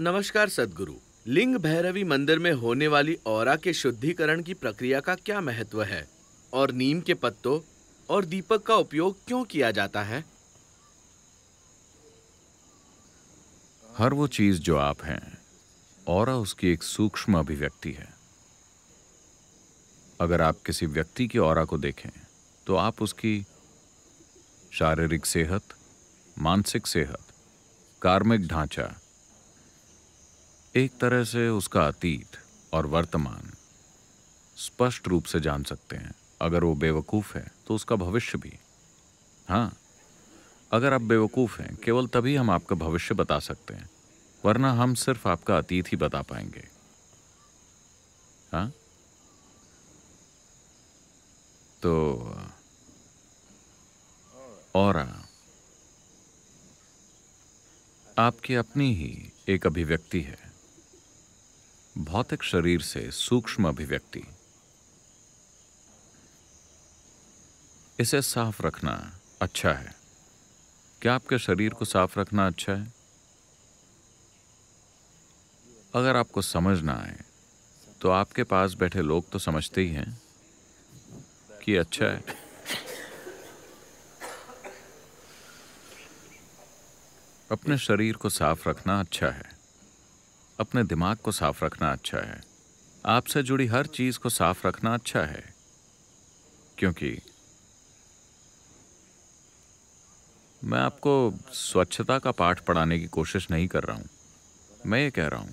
नमस्कार सदगुरु लिंग भैरवी मंदिर में होने वाली और के शुद्धिकरण की प्रक्रिया का क्या महत्व है और नीम के पत्तों और दीपक का उपयोग क्यों किया जाता है हर वो चीज जो आप हैं और उसकी एक सूक्ष्म अभिव्यक्ति है अगर आप किसी व्यक्ति की और को देखें तो आप उसकी शारीरिक सेहत मानसिक सेहत कार्मिक ढांचा एक तरह से उसका अतीत और वर्तमान स्पष्ट रूप से जान सकते हैं अगर वो बेवकूफ़ है तो उसका भविष्य भी हाँ अगर आप बेवकूफ़ हैं केवल तभी हम आपका भविष्य बता सकते हैं वरना हम सिर्फ आपका अतीत ही बता पाएंगे हाँ तो और आपकी अपनी ही एक अभिव्यक्ति है भौतिक शरीर से सूक्ष्म अभिव्यक्ति इसे साफ रखना अच्छा है क्या आपके शरीर को साफ रखना अच्छा है अगर आपको समझ ना आए तो आपके पास बैठे लोग तो समझते ही हैं कि अच्छा है अपने शरीर को साफ रखना अच्छा है अपने दिमाग को साफ रखना अच्छा है आपसे जुड़ी हर चीज को साफ रखना अच्छा है क्योंकि मैं आपको स्वच्छता का पाठ पढ़ाने की कोशिश नहीं कर रहा हूं मैं ये कह रहा हूं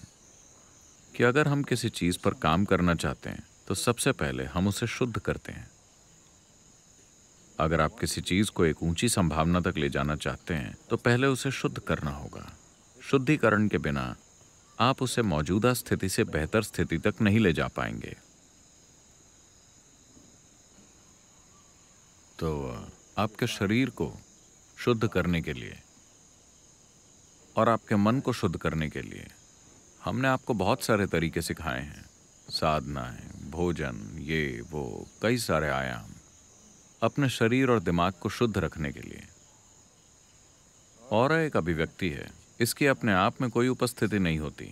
कि अगर हम किसी चीज पर काम करना चाहते हैं तो सबसे पहले हम उसे शुद्ध करते हैं अगर आप किसी चीज को एक ऊंची संभावना तक ले जाना चाहते हैं तो पहले उसे शुद्ध करना होगा शुद्धिकरण के बिना आप उसे मौजूदा स्थिति से बेहतर स्थिति तक नहीं ले जा पाएंगे तो आपके शरीर को शुद्ध करने के लिए और आपके मन को शुद्ध करने के लिए हमने आपको बहुत सारे तरीके सिखाए हैं साधनाएं भोजन ये वो कई सारे आयाम अपने शरीर और दिमाग को शुद्ध रखने के लिए और एक अभिव्यक्ति है इसकी अपने आप में कोई उपस्थिति नहीं होती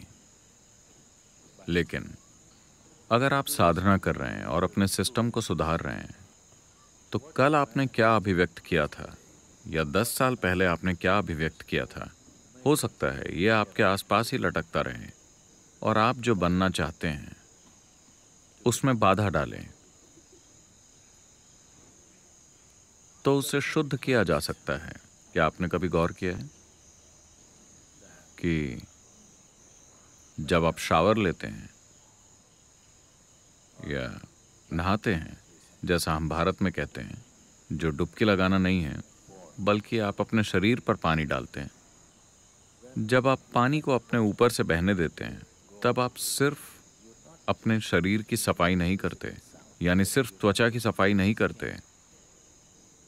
लेकिन अगर आप साधना कर रहे हैं और अपने सिस्टम को सुधार रहे हैं तो कल आपने क्या अभिव्यक्त किया था या दस साल पहले आपने क्या अभिव्यक्त किया था हो सकता है ये आपके आसपास ही लटकता रहे और आप जो बनना चाहते हैं उसमें बाधा डालें तो उसे शुद्ध किया जा सकता है क्या आपने कभी गौर किया है कि जब आप शावर लेते हैं या नहाते हैं जैसा हम भारत में कहते हैं जो डुबकी लगाना नहीं है बल्कि आप अपने शरीर पर पानी डालते हैं जब आप पानी को अपने ऊपर से बहने देते हैं तब आप सिर्फ अपने शरीर की सफाई नहीं करते यानी सिर्फ त्वचा की सफाई नहीं करते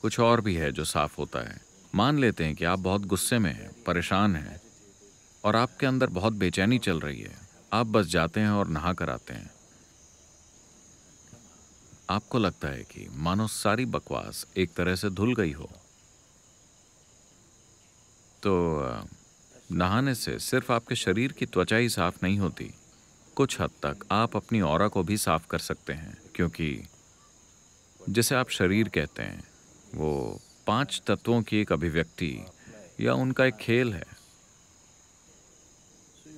कुछ और भी है जो साफ होता है मान लेते हैं कि आप बहुत गुस्से में हैं परेशान हैं और आपके अंदर बहुत बेचैनी चल रही है आप बस जाते हैं और नहा कर आते हैं आपको लगता है कि मानो सारी बकवास एक तरह से धुल गई हो तो नहाने से सिर्फ आपके शरीर की त्वचा ही साफ नहीं होती कुछ हद तक आप अपनी और को भी साफ कर सकते हैं क्योंकि जिसे आप शरीर कहते हैं वो पांच तत्वों की एक अभिव्यक्ति या उनका एक खेल है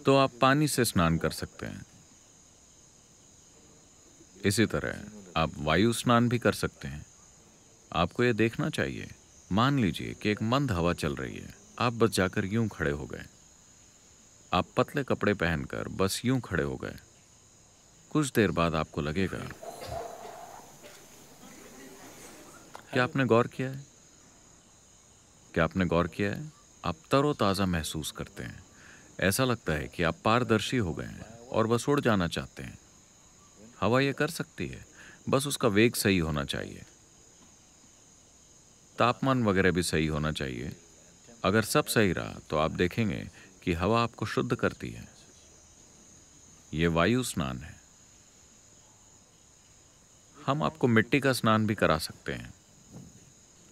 तो आप पानी से स्नान कर सकते हैं इसी तरह आप वायु स्नान भी कर सकते हैं आपको यह देखना चाहिए मान लीजिए कि एक मंद हवा चल रही है आप बस जाकर यूं खड़े हो गए आप पतले कपड़े पहनकर बस यूं खड़े हो गए कुछ देर बाद आपको लगेगा क्या आपने गौर किया है क्या आपने गौर किया है आप तरोताज़ा महसूस करते हैं ऐसा लगता है कि आप पारदर्शी हो गए हैं और बस उड़ जाना चाहते हैं हवा यह कर सकती है बस उसका वेग सही होना चाहिए तापमान वगैरह भी सही होना चाहिए अगर सब सही रहा तो आप देखेंगे कि हवा आपको शुद्ध करती है ये वायु स्नान है हम आपको मिट्टी का स्नान भी करा सकते हैं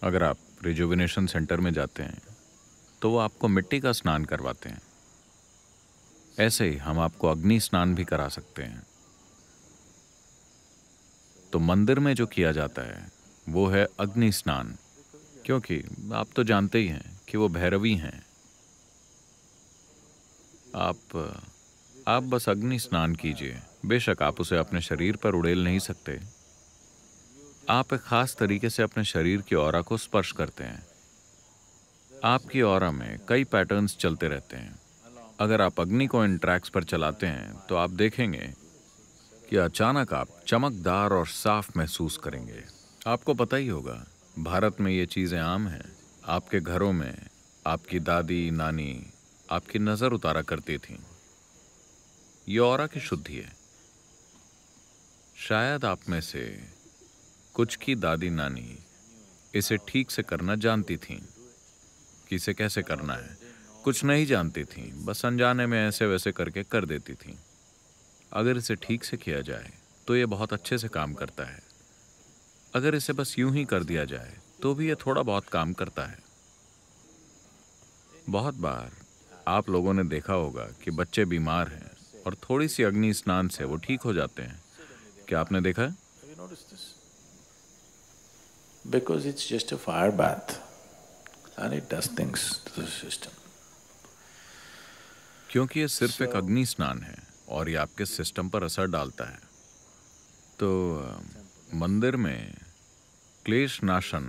अगर आप रिजुविनेशन सेंटर में जाते हैं तो वो आपको मिट्टी का स्नान करवाते हैं ऐसे ही हम आपको अग्नि स्नान भी करा सकते हैं तो मंदिर में जो किया जाता है वो है अग्नि स्नान क्योंकि आप तो जानते ही हैं कि वो भैरवी हैं आप आप बस अग्नि स्नान कीजिए बेशक आप उसे अपने शरीर पर उड़ेल नहीं सकते आप एक खास तरीके से अपने शरीर की ओरा को स्पर्श करते हैं आपकी और में कई पैटर्न्स चलते रहते हैं अगर आप अग्नि को इन ट्रैक्स पर चलाते हैं तो आप देखेंगे कि अचानक आप चमकदार और साफ महसूस करेंगे आपको पता ही होगा भारत में ये चीज़ें आम हैं आपके घरों में आपकी दादी नानी आपकी नज़र उतारा करती थीं ये और की शुद्धि है शायद आप में से कुछ की दादी नानी इसे ठीक से करना जानती थीं कि इसे कैसे करना है कुछ नहीं जानती थी बस अनजाने में ऐसे वैसे करके कर देती थी अगर इसे ठीक से किया जाए तो ये बहुत अच्छे से काम करता है अगर इसे बस यूं ही कर दिया जाए तो भी ये थोड़ा बहुत काम करता है बहुत बार आप लोगों ने देखा होगा कि बच्चे बीमार हैं और थोड़ी सी अग्नि स्नान से वो ठीक हो जाते हैं क्या आपने देखा because it's just a fire bath and it it does system क्योंकि ये सिर्फ एक अग्नि स्नान है और ये आपके सिस्टम पर असर डालता है तो मंदिर में क्लेश नाशन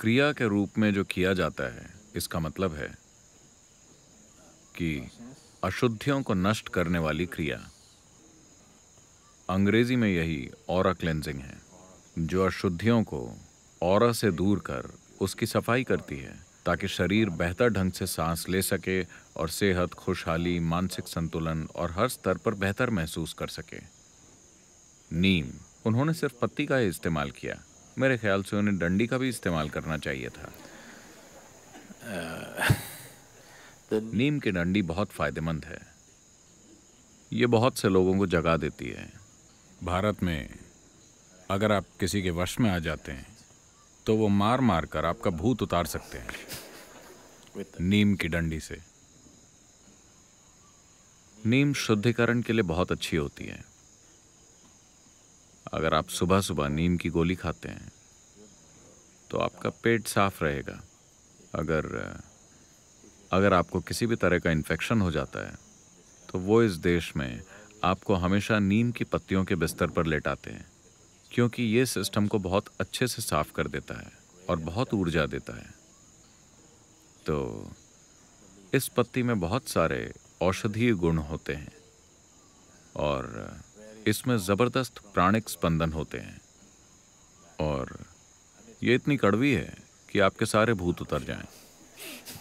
क्रिया के रूप में जो किया जाता है इसका मतलब है कि अशुद्धियों को नष्ट करने वाली क्रिया अंग्रेजी में यही और क्लेंजिंग है जो अशुद्धियों को और से दूर कर उसकी सफाई करती है ताकि शरीर बेहतर ढंग से सांस ले सके और सेहत खुशहाली मानसिक संतुलन और हर स्तर पर बेहतर महसूस कर सके नीम उन्होंने सिर्फ पत्ती का ही इस्तेमाल किया मेरे ख्याल से उन्हें डंडी का भी इस्तेमाल करना चाहिए था uh, नीम की डंडी बहुत फायदेमंद है ये बहुत से लोगों को जगा देती है भारत में अगर आप किसी के वश में आ जाते हैं तो वो मार मार कर आपका भूत उतार सकते हैं नीम की डंडी से नीम शुद्धिकरण के लिए बहुत अच्छी होती है अगर आप सुबह सुबह नीम की गोली खाते हैं तो आपका पेट साफ रहेगा अगर अगर आपको किसी भी तरह का इन्फेक्शन हो जाता है तो वो इस देश में आपको हमेशा नीम की पत्तियों के बिस्तर पर लेटाते हैं क्योंकि ये सिस्टम को बहुत अच्छे से साफ कर देता है और बहुत ऊर्जा देता है तो इस पत्ती में बहुत सारे औषधीय गुण होते हैं और इसमें ज़बरदस्त प्राणिक स्पंदन होते हैं और ये इतनी कड़वी है कि आपके सारे भूत उतर जाएं।